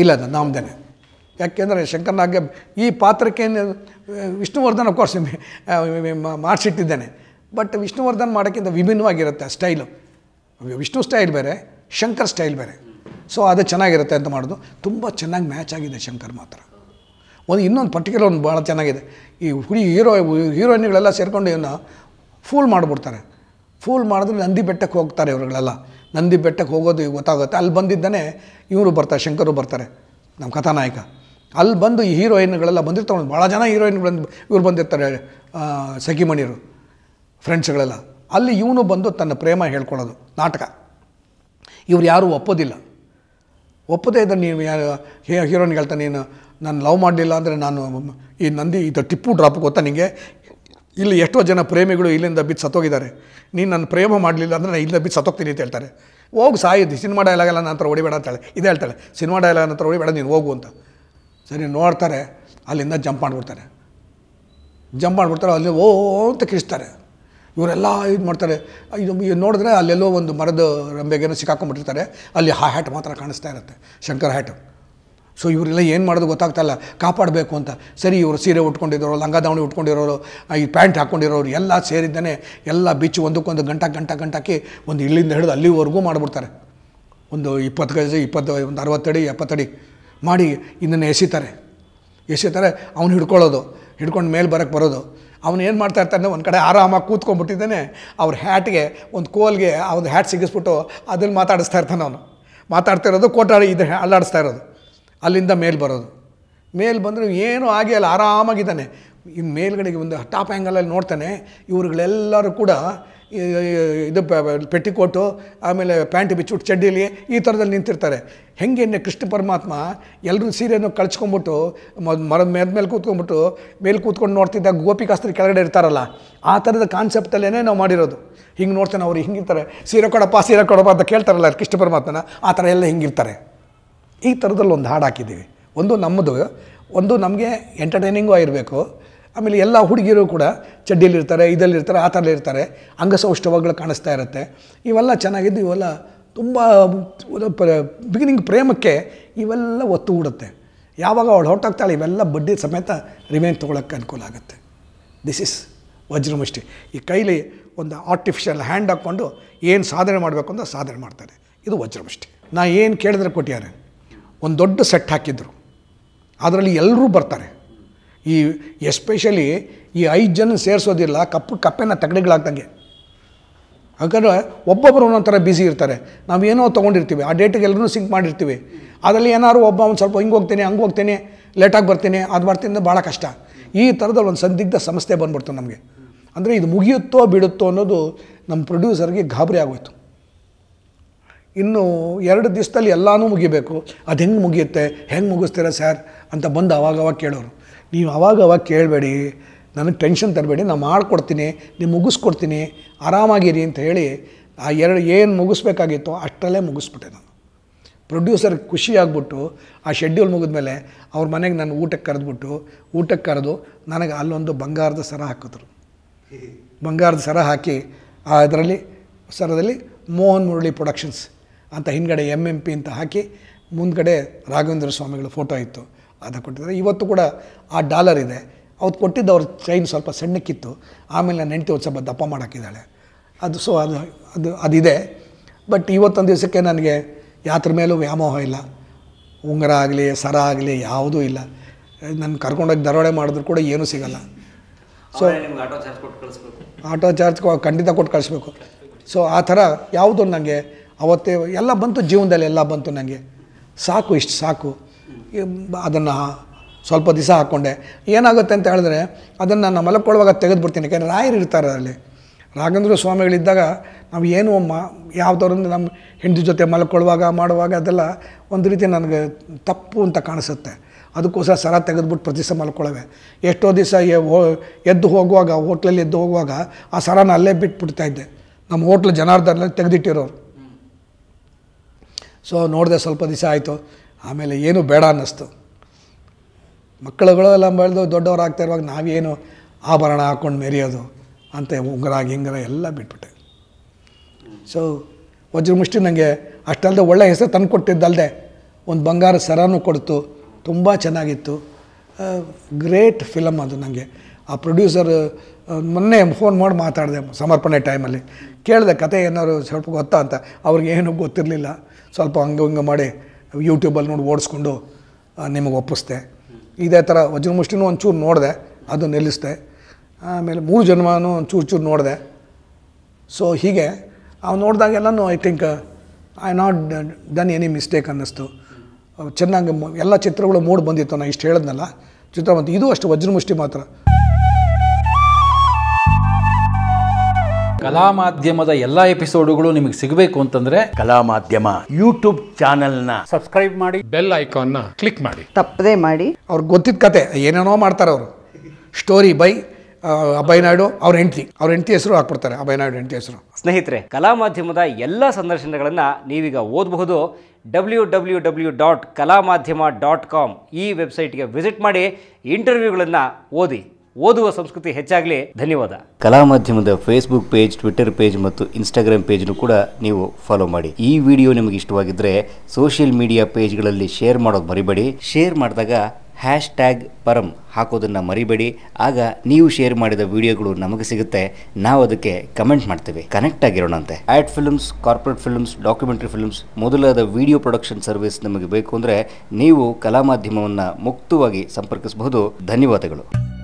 ಇಲ್ಲ ಅದು ನಮ್ದೇನೆ ಯಾಕೆಂದರೆ ಶಂಕರ್ನಾಗೆ ಈ ಪಾತ್ರಕ್ಕೆ ವಿಷ್ಣುವರ್ಧನ್ ಅಫ್ಕೋರ್ಸ್ ಮಾಡಿಸಿಟ್ಟಿದ್ದೇನೆ ಬಟ್ ವಿಷ್ಣುವರ್ಧನ್ ಮಾಡೋಕ್ಕಿಂತ ವಿಭಿನ್ನವಾಗಿರುತ್ತೆ ಸ್ಟೈಲು ವಿಷ್ಣು ಸ್ಟೈಲ್ ಬೇರೆ ಶಂಕರ್ ಸ್ಟೈಲ್ ಬೇರೆ ಸೊ ಅದು ಚೆನ್ನಾಗಿರುತ್ತೆ ಅಂತ ಮಾಡೋದು ತುಂಬ ಚೆನ್ನಾಗಿ ಮ್ಯಾಚ್ ಆಗಿದೆ ಶಂಕರ್ ಮಾತ್ರ ಒಂದು ಇನ್ನೊಂದು ಪರ್ಟಿಕ್ಯುಲರ್ ಒಂದು ಭಾಳ ಚೆನ್ನಾಗಿದೆ ಈ ಹುಡಿ ಹೀರೋ ಹೀರೋಯಿನ್ಗಳೆಲ್ಲ ಸೇರಿಕೊಂಡು ಇವನ್ನ ಫೂಲ್ ಮಾಡಿಬಿಡ್ತಾರೆ ಫೂಲ್ ಮಾಡಿದ್ರೆ ನಂದಿ ಬೆಟ್ಟಕ್ಕೆ ಹೋಗ್ತಾರೆ ಇವರುಗಳೆಲ್ಲ ನಂದಿ ಬೆಟ್ಟಕ್ಕೆ ಹೋಗೋದು ಗೊತ್ತಾಗುತ್ತೆ ಅಲ್ಲಿ ಬಂದಿದ್ದಾನೆ ಇವರು ಬರ್ತಾರೆ ಶಂಕರು ಬರ್ತಾರೆ ನಮ್ಮ ಕಥಾನಾಯಕ ಅಲ್ಲಿ ಬಂದು ಈ ಹೀರೋಯಿನ್ಗಳೆಲ್ಲ ಬಂದಿರ್ತಾರೆ ಭಾಳ ಜನ ಹೀರೋಯಿನ್ಗಳು ಇವ್ರು ಬಂದಿರ್ತಾರೆ ಸಖಿಮಣಿಯರು ಫ್ರೆಂಡ್ಸ್ಗಳೆಲ್ಲ ಅಲ್ಲಿ ಇವನು ಬಂದು ತನ್ನ ಪ್ರೇಮ ಹೇಳ್ಕೊಳ್ಳೋದು ನಾಟಕ ಇವ್ರು ಯಾರೂ ಒಪ್ಪೋದಿಲ್ಲ ಒಪ್ಪದೇ ಇದ್ದ ನೀವು ಯಾರು ಹೀರೋನಿಗೆ ಹೇಳ್ತಾ ನೀನು ನಾನು ಲವ್ ಮಾಡಲಿಲ್ಲ ಅಂದರೆ ನಾನು ಈ ನಂದಿ ಇದು ಟಿಪ್ಪು ಡ್ರಾಪ್ ಗೊತ್ತಾ ನಿಮಗೆ ಇಲ್ಲಿ ಎಷ್ಟೋ ಜನ ಪ್ರೇಮಿಗಳು ಇಲ್ಲಿಂದ ಬಿದ್ದು ಸತ್ತೋಗಿದ್ದಾರೆ ನೀನು ನನ್ನ ಪ್ರೇಮ ಮಾಡಲಿಲ್ಲ ಅಂದರೆ ನಾನು ಇಲ್ಲಿಂದ ಬಿದ್ದು ಸತ್ತೋಗ್ತೀನಿ ಅಂತ ಹೇಳ್ತಾರೆ ಹೋಗಿ ಸಾಯಿದ್ದು ಸಿನಿಮಾ ಡೈಲಾಗಲ್ಲ ನಂತರ ಅಂತ ಹೇಳಿ ಇದೇ ಹೇಳ್ತಾಳೆ ಸಿನಿಮಾ ಡೈಲಾಗ್ ನಂತರ ಓಡಿಬೇಡ ನೀನು ಹೋಗು ಅಂತ ಸರಿ ನೋಡ್ತಾರೆ ಅಲ್ಲಿಂದ ಜಂಪ್ ಮಾಡಿಬಿಡ್ತಾರೆ ಜಂಪ್ ಮಾಡಿಬಿಡ್ತಾರೆ ಅಲ್ಲಿ ಓ ಅಂತ ಕಿರಿಸ್ತಾರೆ ಇವರೆಲ್ಲ ಇದು ಮಾಡ್ತಾರೆ ಇದು ನೋಡಿದ್ರೆ ಅಲ್ಲೆಲ್ಲೋ ಒಂದು ಮರದ ರಂಬೆಗೇನೋ ಸಿಕ್ಕಾಕೊಂಡ್ಬಿಟ್ಟಿರ್ತಾರೆ ಅಲ್ಲಿ ಆ ಹ್ಯಾಟ್ ಮಾತ್ರ ಕಾಣಿಸ್ತಾ ಇರುತ್ತೆ ಶಂಕರ್ ಹ್ಯಾಟ್ ಸೊ ಇವರೆಲ್ಲ ಏನು ಮಾಡೋದು ಗೊತ್ತಾಗ್ತಾಯಿಲ್ಲ ಕಾಪಾಡಬೇಕು ಅಂತ ಸರಿ ಇವರು ಸೀರೆ ಉಟ್ಕೊಂಡಿರೋರು ಲಂಗ ದಾವಣಿ ಉಟ್ಕೊಂಡಿರೋರು ಈ ಪ್ಯಾಂಟ್ ಹಾಕ್ಕೊಂಡಿರೋರು ಎಲ್ಲ ಸೇರಿದ್ದಾನೆ ಎಲ್ಲ ಬಿಚ್ಚು ಒಂದಕ್ಕೊಂದು ಗಂಟ ಗಂಟ ಗಂಟಾಕಿ ಒಂದು ಇಲ್ಲಿಂದ ಹಿಡಿದು ಅಲ್ಲಿವರೆಗೂ ಮಾಡಿಬಿಡ್ತಾರೆ ಒಂದು ಇಪ್ಪತ್ತು ಗಜ ಇಪ್ಪತ್ತು ಒಂದು ಅರವತ್ತಡಿ ಎಪ್ಪತ್ತಡಿ ಮಾಡಿ ಇದನ್ನು ಎಸಿತಾರೆ ಎಸಿತಾರೆ ಅವ್ನು ಹಿಡ್ಕೊಳ್ಳೋದು ಹಿಡ್ಕೊಂಡು ಮೇಲೆ ಬರೋಕ್ಕೆ ಬರೋದು ಅವನು ಏನು ಮಾಡ್ತಾ ಇರ್ತಾನೆ ಒಂದು ಕಡೆ ಆರಾಮಾಗಿ ಕೂತ್ಕೊಂಡ್ಬಿಟ್ಟಿದ್ದಾನೆ ಅವ್ರ ಹ್ಯಾಟ್ಗೆ ಒಂದು ಕೋಲ್ಗೆ ಒಂದು ಹ್ಯಾಟ್ ಸಿಗಿಸ್ಬಿಟ್ಟು ಅದ್ರಲ್ಲಿ ಮಾತಾಡಿಸ್ತಾ ಇರ್ತಾನೆ ಅವನು ಮಾತಾಡ್ತಾ ಇರೋದು ಕೋಟಾಡಿ ಇದು ಅಲ್ಲಾಡಿಸ್ತಾ ಇರೋದು ಅಲ್ಲಿಂದ ಮೇಲ್ ಬರೋದು ಮೇಲೆ ಬಂದರೂ ಏನೂ ಆಗಿ ಅಲ್ಲಿ ಆರಾಮಾಗಿದ್ದಾನೆ ಇನ್ನು ಮೇಲ್ಗಡೆಗೆ ಒಂದು ಟಾಪ್ ಆ್ಯಂಗಲಲ್ಲಿ ನೋಡ್ತಾನೆ ಇವರುಗಳೆಲ್ಲರೂ ಕೂಡ ಇದು ಪೆಟ್ಟಿಕೋಟು ಆಮೇಲೆ ಪ್ಯಾಂಟ್ ಬಿಚ್ಚಿಬಿಟ್ಟು ಚಡ್ಡಿಲಿ ಈ ಥರದಲ್ಲಿ ನಿಂತಿರ್ತಾರೆ ಹೆಂಗೆ ಕೃಷ್ಣ ಪರಮಾತ್ಮ ಎಲ್ಲರೂ ಸೀರೆಯನ್ನು ಕಳ್ಸ್ಕೊಂಬಿಟ್ಟು ಮರದ ಮೇದ ಮೇಲೆ ಕೂತ್ಕೊಂಡ್ಬಿಟ್ಟು ಮೇಲೆ ಕೂತ್ಕೊಂಡು ನೋಡ್ತಿದ್ದ ಗೋಪಿಕಾಸ್ತ್ರಿ ಕೆಳಗಡೆ ಇರ್ತಾರಲ್ಲ ಆ ಥರದ ಕಾನ್ಸೆಪ್ಟಲ್ಲೇ ನಾವು ಮಾಡಿರೋದು ಹಿಂಗೆ ನೋಡ್ತೇನೆ ಅವ್ರು ಹಿಂಗಿರ್ತಾರೆ ಸೀರೆ ಕೊಡಪ್ಪ ಸೀರೆ ಕೊಡಪ್ಪ ಅಂತ ಕೇಳ್ತಾರಲ್ಲ ಕೃಷ್ಣ ಪರಮಾತ್ಮನ ಆ ಥರ ಎಲ್ಲ ಹಿಂಗಿರ್ತಾರೆ ಈ ಥರದಲ್ಲಿ ಒಂದು ಹಾಡು ಹಾಕಿದ್ದೀವಿ ಒಂದು ನಮ್ಮದು ಒಂದು ನಮಗೆ ಎಂಟರ್ಟೈನಿಂಗು ಆಗಿರಬೇಕು ಆಮೇಲೆ ಎಲ್ಲ ಹುಡುಗಿಯರು ಕೂಡ ಚಡ್ಡಿಯಲ್ಲಿರ್ತಾರೆ ಇದರಲ್ಲಿರ್ತಾರೆ ಆ ಥರಲ್ಲಿರ್ತಾರೆ ಅಂಗಸೌಷ್ಠವಗಳು ಕಾಣಿಸ್ತಾ ಇರುತ್ತೆ ಇವೆಲ್ಲ ಚೆನ್ನಾಗಿದ್ದು ಇವೆಲ್ಲ ತುಂಬ ಬಿಗಿನಿಂಗ್ ಪ್ರೇಮಕ್ಕೆ ಇವೆಲ್ಲ ಒತ್ತು ಹೂಡುತ್ತೆ ಯಾವಾಗ ಅವಳು ಹೊರಟಾಗ್ತಾಳೆ ಇವೆಲ್ಲ ಬಡ್ಡಿ ಸಮೇತ ರಿಮೇನ್ ತೊಗೊಳಕ್ಕೆ ಅನುಕೂಲ ಆಗುತ್ತೆ ದಿಸ್ ಇಸ್ ವಜ್ರಮುಷ್ಟಿ ಈ ಕೈಲಿ ಒಂದು ಆರ್ಟಿಫಿಷಿಯಲ್ ಹ್ಯಾಂಡ್ ಹಾಕ್ಕೊಂಡು ಏನು ಸಾಧನೆ ಮಾಡಬೇಕು ಅಂತ ಸಾಧನೆ ಮಾಡ್ತಾರೆ ಇದು ವಜ್ರಮುಷ್ಟಿ ನಾ ಏನು ಕೇಳಿದ್ರೆ ಕೊಟ್ಟಿದ್ದಾರೆ ಒಂದು ದೊಡ್ಡ ಸೆಟ್ ಹಾಕಿದ್ರು ಅದರಲ್ಲಿ ಎಲ್ಲರೂ ಬರ್ತಾರೆ ಈ ಎಸ್ಪೆಷಲಿ ಈ ಐದು ಜನ ಸೇರಿಸೋದಿಲ್ಲ ಕಪ್ಪು ಕಪ್ಪೆನ ತಗಡೆಗಳಾಗ್ದಂಗೆ ಯಾಕಂದರೆ ಒಬ್ಬೊಬ್ಬರು ಥರ ಬ್ಯುಸಿ ಇರ್ತಾರೆ ನಾವು ಏನೋ ತೊಗೊಂಡಿರ್ತೀವಿ ಆ ಡೇಟಿಗೆ ಎಲ್ಲರೂ ಸಿಂಕ್ ಮಾಡಿರ್ತೀವಿ ಅದರಲ್ಲಿ ಏನಾದ್ರು ಒಬ್ಬ ಒಂದು ಸ್ವಲ್ಪ ಹಿಂಗೆ ಹೋಗ್ತೇನೆ ಹಂಗೆ ಹೋಗ್ತೀನಿ ಲೇಟಾಗಿ ಬರ್ತೀನಿ ಅದು ಮಾಡ್ತೀನಿ ಭಾಳ ಕಷ್ಟ ಈ ಥರದಲ್ಲಿ ಒಂದು ಸಂದಿಗ್ಧ ಸಮಸ್ಯೆ ಬಂದ್ಬಿಡ್ತು ನಮಗೆ ಅಂದರೆ ಇದು ಮುಗಿಯುತ್ತೋ ಬಿಡುತ್ತೋ ಅನ್ನೋದು ನಮ್ಮ ಪ್ರೊಡ್ಯೂಸರ್ಗೆ ಗಾಬರಿ ಆಗೋಯ್ತು ಇನ್ನು ಎರಡು ದಿವಸದಲ್ಲಿ ಎಲ್ಲನೂ ಮುಗಿಬೇಕು ಅದು ಹೆಂಗೆ ಮುಗಿಯುತ್ತೆ ಹೆಂಗೆ ಮುಗಿಸ್ತೀರಾ ಸರ್ ಅಂತ ಬಂದು ಅವಾಗವಾಗ ಕೇಳೋರು ನೀವು ಅವಾಗ ಅವಾಗ ಕೇಳಬೇಡಿ ನನಗೆ ಟೆನ್ಷನ್ ತರಬೇಡಿ ನಾನು ಮಾಡಿಕೊಡ್ತೀನಿ ನೀವು ಮುಗಿಸ್ಕೊಡ್ತೀನಿ ಆರಾಮಾಗಿರಿ ಅಂತ ಹೇಳಿ ಆ ಎರಡು ಏನು ಮುಗಿಸ್ಬೇಕಾಗಿತ್ತೋ ಅಷ್ಟರಲ್ಲೇ ಮುಗಿಸ್ಬಿಟ್ಟೆ ನಾನು ಪ್ರೊಡ್ಯೂಸರ್ ಖುಷಿ ಆ ಶೆಡ್ಯೂಲ್ ಮುಗಿದ್ಮೇಲೆ ಅವ್ರ ಮನೆಗೆ ನಾನು ಊಟಕ್ಕೆ ಕರೆದ್ಬಿಟ್ಟು ಊಟಕ್ಕೆ ಕರೆದು ನನಗೆ ಅಲ್ಲೊಂದು ಬಂಗಾರದ ಸರ ಹಾಕಿದ್ರು ಬಂಗಾರದ ಸರ ಹಾಕಿ ಅದರಲ್ಲಿ ಸರದಲ್ಲಿ ಮೋಹನ್ ಮುರಳಿ ಪ್ರೊಡಕ್ಷನ್ಸ್ ಅಂತ ಹಿಂದುಗಡೆ ಎಮ್ ಎಮ್ ಪಿ ಅಂತ ಹಾಕಿ ಮುಂದ್ಗಡೆ ರಾಘವೇಂದ್ರ ಸ್ವಾಮಿಗಳ ಫೋಟೋ ಇತ್ತು ಅದು ಕೊಟ್ಟಿದ್ದಾರೆ ಇವತ್ತು ಕೂಡ ಆ ಡಾಲರ್ ಇದೆ ಅವತ್ತು ಕೊಟ್ಟಿದ್ದು ಅವ್ರ ಚೈನ್ ಸ್ವಲ್ಪ ಸಣ್ಣಕ್ಕಿತ್ತು ಆಮೇಲೆ ನನ್ನ ಹೆಂಡತಿ ಒಂದು ಸ್ವಲ್ಪ ದಪ್ಪ ಮಾಡೋಕ್ಕಿದ್ದಾಳೆ ಅದು ಸೊ ಅದು ಅದು ಅದಿದೆ ಬಟ್ ಇವತ್ತೊಂದು ದಿವಸಕ್ಕೆ ನನಗೆ ಯಾತ್ರ ಮೇಲೂ ವ್ಯಾಮೋಹ ಇಲ್ಲ ಉಂಗುರ ಆಗಲಿ ಸರ ಆಗಲಿ ಯಾವುದೂ ಇಲ್ಲ ನನ್ನ ಕರ್ಕೊಂಡೋಗಿ ದರೋಡೆ ಮಾಡಿದ್ರು ಕೂಡ ಏನೂ ಸಿಗಲ್ಲ ಸೊ ಆಟೋ ಚಾರ್ಜ್ ಖಂಡಿತ ಕೊಟ್ಟು ಕಳಿಸ್ಬೇಕು ಸೊ ಆ ಥರ ಯಾವುದು ನನಗೆ ಅವತ್ತೇ ಎಲ್ಲ ಬಂತು ಜೀವನದಲ್ಲಿ ಎಲ್ಲ ಬಂತು ನನಗೆ ಸಾಕು ಇಷ್ಟು ಸಾಕು ಅದನ್ನು ಸ್ವಲ್ಪ ದಿವಸ ಹಾಕ್ಕೊಂಡೆ ಏನಾಗುತ್ತೆ ಅಂತ ಹೇಳಿದ್ರೆ ಅದನ್ನು ನಾನು ಮಲಕ್ಕೊಳ್ಳುವಾಗ ಬಿಡ್ತೀನಿ ಯಾಕೆಂದರೆ ರಾಯರು ಇರ್ತಾರೆ ಅಲ್ಲಿ ರಾಘೇಂದ್ರ ಸ್ವಾಮಿಗಳಿದ್ದಾಗ ನಾವು ಏನು ಮ ಯಾವ ನಮ್ಮ ಹೆಂಡತಿ ಜೊತೆ ಮಲ್ಕೊಳ್ಳುವಾಗ ಮಾಡುವಾಗ ಅದೆಲ್ಲ ಒಂದು ರೀತಿ ನನಗೆ ತಪ್ಪು ಅಂತ ಕಾಣಿಸುತ್ತೆ ಅದಕ್ಕೋಸ್ಕರ ಸರ ತೆಗೆದುಬಿಟ್ಟು ಪ್ರತಿ ದಿವಸ ಮಲ್ಕೊಳ್ಳೋವೆ ಎಷ್ಟೋ ದಿವಸ ಎದ್ದು ಹೋಗುವಾಗ ಹೋಟ್ಲಲ್ಲಿ ಎದ್ದು ಹೋಗುವಾಗ ಆ ಸರನ ಅಲ್ಲೇ ಇದ್ದೆ ನಮ್ಮ ಹೋಟ್ಲ್ ಜನಾರ್ದನಲ್ಲಿ ತೆಗೆದಿಟ್ಟಿರೋರು ಸೊ ನೋಡಿದೆ ಸ್ವಲ್ಪ ದಿವಸ ಆಯಿತು ಆಮೇಲೆ ಏನು ಬೇಡ ಅನ್ನಿಸ್ತು ಮಕ್ಕಳುಗಳು ಎಲ್ಲ ಬೆಳೆದು ದೊಡ್ಡವರಾಗ್ತಾ ಇರುವಾಗ ನಾವೇನು ಆಭರಣ ಹಾಕ್ಕೊಂಡು ಮೆರೆಯೋದು ಅಂತ ಉಂಗರ ಹಿಂಗರ ಎಲ್ಲ ಬಿಟ್ಬಿಟ್ಟೆ ಸೊ ವಜ್ರಮುಷ್ಟಿ ನನಗೆ ಅಷ್ಟಲ್ಲದೆ ಒಳ್ಳೆ ಹೆಸರು ತಂದು ಕೊಟ್ಟಿದ್ದಲ್ಲದೆ ಒಂದು ಬಂಗಾರ ಸರನೂ ಕೊಡ್ತು ತುಂಬ ಚೆನ್ನಾಗಿತ್ತು ಗ್ರೇಟ್ ಫಿಲಮ್ ಅದು ನನಗೆ ಆ ಪ್ರೊಡ್ಯೂಸರ್ ಮೊನ್ನೆ ಫೋನ್ ಮಾಡಿ ಮಾತಾಡಿದೆ ಸಮರ್ಪಣೆ ಟೈಮಲ್ಲಿ ಕೇಳಿದೆ ಕತೆ ಏನಾದ್ರು ಸ್ವಲ್ಪ ಗೊತ್ತಾ ಅಂತ ಅವ್ರಿಗೆ ಏನೂ ಗೊತ್ತಿರಲಿಲ್ಲ ಸ್ವಲ್ಪ ಹಂಗೆ ಹಂಗೆ ಮಾಡಿ ಯೂಟ್ಯೂಬಲ್ಲಿ ನೋಡಿ ಓಡಿಸ್ಕೊಂಡು ನಿಮಗೆ ಒಪ್ಪಿಸ್ದೆ ಇದೇ ಥರ ವಜ್ರಮುಷ್ಟಿನೂ ಒಂಚೂರು ನೋಡಿದೆ ಅದು ನಿಲ್ಲಿಸ್ದೆ ಆಮೇಲೆ ಮೂರು ಜನ್ಮನೂ ಒಂಚೂರು ಚೂರು ನೋಡಿದೆ ಸೊ ಹೀಗೆ ಅವ್ನು ನೋಡಿದಾಗೆಲ್ಲನೂ I think I not done any mistake ಅನ್ನಿಸ್ತು ಚೆನ್ನಾಗಿ ಎಲ್ಲ ಚಿತ್ರಗಳು ಮೂಡ್ ಬಂದಿತ್ತು ನಾನು ಇಷ್ಟು ಹೇಳಿದ್ನಲ್ಲ ಚಿತ್ರ ಬಂತು ಇದು ಅಷ್ಟು ವಜ್ರಮುಷ್ಟಿ ಮಾತ್ರ ಕಲಾ ಮಾಧ್ಯಮದ ಎಲ್ಲಾ ಎಪಿಸೋಡುಗಳು ನಿಮಗೆ ಸಿಗಬೇಕು ಅಂತಂದ್ರೆ ಕಲಾ ಮಾಧ್ಯಮ ಯೂಟ್ಯೂಬ್ ಚಾನೆಲ್ ನ ಸಬ್ಸ್ಕ್ರೈಬ್ ಮಾಡಿ ಬೆಲ್ ಐಕಾನ್ ನ ಕ್ಲಿಕ್ ಮಾಡಿ ತಪ್ಪದೇ ಮಾಡಿ ಅವ್ರಿಗೆ ಗೊತ್ತಿದ್ದ ಕತೆ ಏನೇನೋ ಮಾಡ್ತಾರೆ ಅವರು ಸ್ಟೋರಿ ಬೈ ಅಭಯ ನಾಯ್ಡು ಅವ್ರ ಹೆಂಡತಿ ಅವ್ರ ಹೆಂಡತಿ ಹೆಸರು ಹಾಕ್ಬಿಡ್ತಾರೆ ಅಭಯ ನಾಯ್ಡು ಹೆಂಡತಿ ಹೆಸರು ಸ್ನೇಹಿತರೆ ಕಲಾ ಮಾಧ್ಯಮದ ಎಲ್ಲ ಸಂದರ್ಶನಗಳನ್ನು ನೀವೀಗ ಓದಬಹುದು ಡಬ್ಲ್ಯೂ ಡಬ್ಲ್ಯೂ ಡಬ್ಲ್ಯೂ ಡಾಟ್ ಕಲಾ ಮಾಧ್ಯಮ ಡಾಟ್ ಕಾಮ್ ಈ ವೆಬ್ಸೈಟ್ಗೆ ವಿಸಿಟ್ ಮಾಡಿ ಇಂಟರ್ವ್ಯೂಗಳನ್ನು ಓದಿ ಓದುವ ಸಂಸ್ಕೃತಿ ಹೆಚ್ಚಾಗಲಿ ಧನ್ಯವಾದ ಕಲಾ ಮಾಧ್ಯಮದ ಫೇಸ್ಬುಕ್ ಪೇಜ್ ಟ್ವಿಟರ್ ಪೇಜ್ ಮತ್ತು ಇನ್ಸ್ಟಾಗ್ರಾಮ್ ಪೇಜ್ನು ಕೂಡ ನೀವು ಫಾಲೋ ಮಾಡಿ ಈ ವಿಡಿಯೋ ನಿಮಗೆ ಇಷ್ಟವಾಗಿದ್ದರೆ ಸೋಷಿಯಲ್ ಮೀಡಿಯಾ ಪೇಜ್ಗಳಲ್ಲಿ ಶೇರ್ ಮಾಡೋದು ಮರಿಬೇಡಿ ಶೇರ್ ಮಾಡಿದಾಗ ಹ್ಯಾಶ್ ಟ್ಯಾಗ್ ಪರಂ ಹಾಕೋದನ್ನು ಮರಿಬೇಡಿ ಆಗ ನೀವು ಶೇರ್ ಮಾಡಿದ ವಿಡಿಯೋಗಳು ನಮಗೆ ಸಿಗುತ್ತೆ ನಾವು ಅದಕ್ಕೆ ಕಮೆಂಟ್ ಮಾಡ್ತೇವೆ ಕನೆಕ್ಟ್ ಆಗಿರೋಣಂತೆ ad films corporate films documentary films ಮೊದಲಾದ ವಿಡಿಯೋ ಪ್ರೊಡಕ್ಷನ್ ಸರ್ವಿಸ್ ನಮಗೆ ಬೇಕು ಅಂದರೆ ನೀವು ಕಲಾ ಮಾಧ್ಯಮವನ್ನು ಮುಕ್ತವಾಗಿ ಸಂಪರ್ಕಿಸಬಹುದು ಧನ್ಯವಾದಗಳು